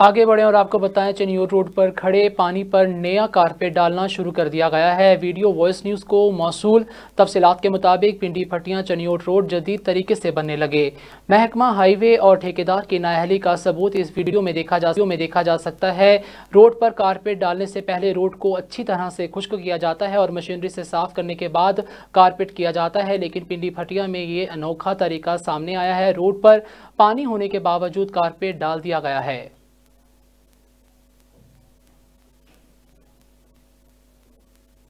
आगे बढ़ें और आपको बताएं चनियोर रोड पर खड़े पानी पर नया कारपेट डालना शुरू कर दिया गया है वीडियो वॉइस न्यूज़ को मौसू तफसीत के मुताबिक पिंडी फटियां चनियोट रोड जदीद तरीके से बनने लगे महकमा हाईवे और ठेकेदार की नाहली का सबूत इस वीडियो में देखा जा में देखा जा सकता है रोड पर कारपेट डालने से पहले रोड को अच्छी तरह से खुश्क किया जाता है और मशीनरी से साफ करने के बाद कारपेट किया जाता है लेकिन पिंडी फटिया में ये अनोखा तरीका सामने आया है रोड पर पानी होने के बावजूद कारपेट डाल दिया गया है